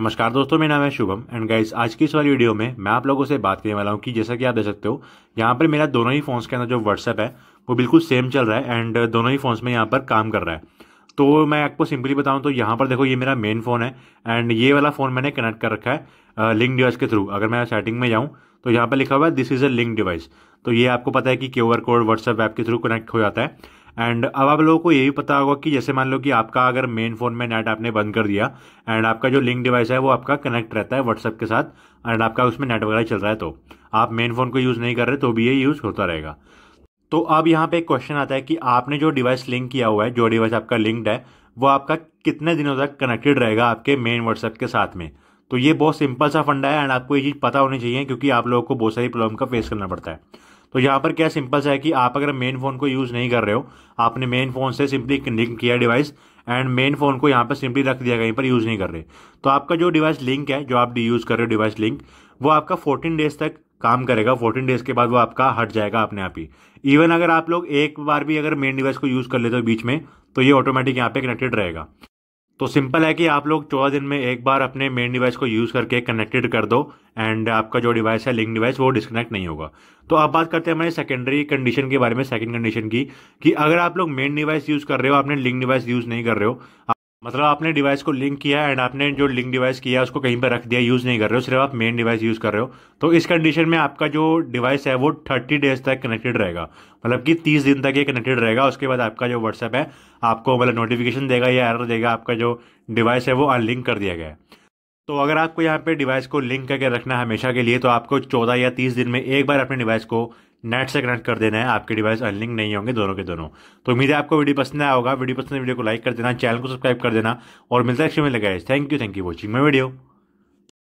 नमस्कार दोस्तों मेरा नाम है शुभम एंड गाइस आज की इस वाली वीडियो में मैं आप लोगों से बात करने वाला हूँ कि जैसा कि आप देख सकते हो यहाँ पर मेरा दोनों ही फ़ोन्स के अंदर जो व्हाट्सअप है वो बिल्कुल सेम चल रहा है एंड दोनों ही फ़ोन्स में यहाँ पर काम कर रहा है तो मैं आपको सिंपली बताऊँ तो यहाँ पर देखो ये मेरा मेन फ़ोन है एंड ये वाला फ़ोन मैंने कनेक्ट कर रखा है लिंक डिवाइस के थ्रू अगर मैं सेटिंग में जाऊँ तो यहाँ पर लिखा हुआ है this is a link device तो ये आपको पता है कि Q R code WhatsApp app के थ्रू कनेक्ट हो जाता है एंड अब आप लोगों को ये भी पता होगा कि जैसे मान लो कि आपका अगर मेन फ़ोन में नेट आपने बंद कर दिया एंड आपका जो लिंक डिवाइस है वो आपका कनेक्ट रहता है व्हाट्सएप के साथ एंड आपका उसमें नेट वगैरह चल रहा है तो आप मेन फ़ोन को यूज़ नहीं कर रहे तो भी ये यूज़ होता रहेगा तो अब यहाँ पे एक क्वेश्चन आता है कि आपने जो डिवाइस लिंक किया हुआ है जो डिवाइस आपका लिंक्ड है वो आपका कितने दिनों तक कनेक्टेड रहेगा आपके मेन व्हाट्सएप के साथ में तो ये बहुत सिंपल सा फंडा है एंड आपको ये चीज़ पता होनी चाहिए क्योंकि आप लोगों को बहुत सारी प्रॉब्लम का फेस करना पड़ता है तो यहाँ पर क्या सिंपल सा है कि आप अगर मेन फ़ोन को यूज़ नहीं कर रहे हो आपने मेन फ़ोन से सिंपली लिंक किया डिवाइस एंड मेन फ़ोन को यहाँ पर सिंपली रख दिया कहीं पर यूज़ नहीं कर रहे तो आपका जो डिवाइस लिंक है जो आप यूज़ कर रहे हो डिवाइस लिंक वो आपका फोर्टीन डेज तक काम करेगा फोर्टीन डेज के बाद वो आपका हट जाएगा अपने आप ही इवन अगर आप लोग एक बार भी अगर मेन डिवाइस को यूज़ कर लेते हो बीच में तो ये ऑटोमेटिक यहाँ पे कनेक्टेड रहेगा तो सिंपल है कि आप लोग चौदह दिन में एक बार अपने मेन डिवाइस को यूज़ करके कनेक्टेड कर दो एंड आपका जो डिवाइस है लिंक डिवाइस वो डिस्कनेक्ट नहीं होगा तो अब बात करते हैं हमारे सेकेंडरी कंडीशन के बारे में सेकेंड कंडीशन की कि अगर आप लोग मेन डिवाइस यूज़ कर रहे हो आपने लिंक डिवाइस यूज़ नहीं कर रहे हो मतलब आपने डिवाइस को लिंक किया एंड आपने जो लिंक डिवाइस किया उसको कहीं पर रख दिया यूज़ नहीं कर रहे हो सिर्फ आप मेन डिवाइस यूज़ कर रहे हो तो इस कंडीशन में आपका जो डिवाइस है वो थर्टी डेज तक कनेक्टेड रहेगा मतलब कि तीस दिन तक ये कनेक्टेड रहेगा उसके बाद आपका जो व्हाट्सएप है आपको मतलब नोटिफिकेशन देगा या एरर देगा आपका जो डिवाइस है वो अनलिंक कर दिया गया है तो अगर आपको यहाँ पे डिवाइस को लिंक करके रखना है हमेशा के लिए तो आपको चौदह या तीस दिन में एक बार अपने डिवाइस को नेट से कनेक्ट कर देना है आपके डिवाइस अनलिंक नहीं होंगे दोनों के दोनों तो उम्मीद है आपको वीडियो पसंद आया होगा वीडियो पसंद वीडियो को लाइक कर देना चैनल को सब्सक्राइब कर देना और मिलता है action thank you thank you watching my video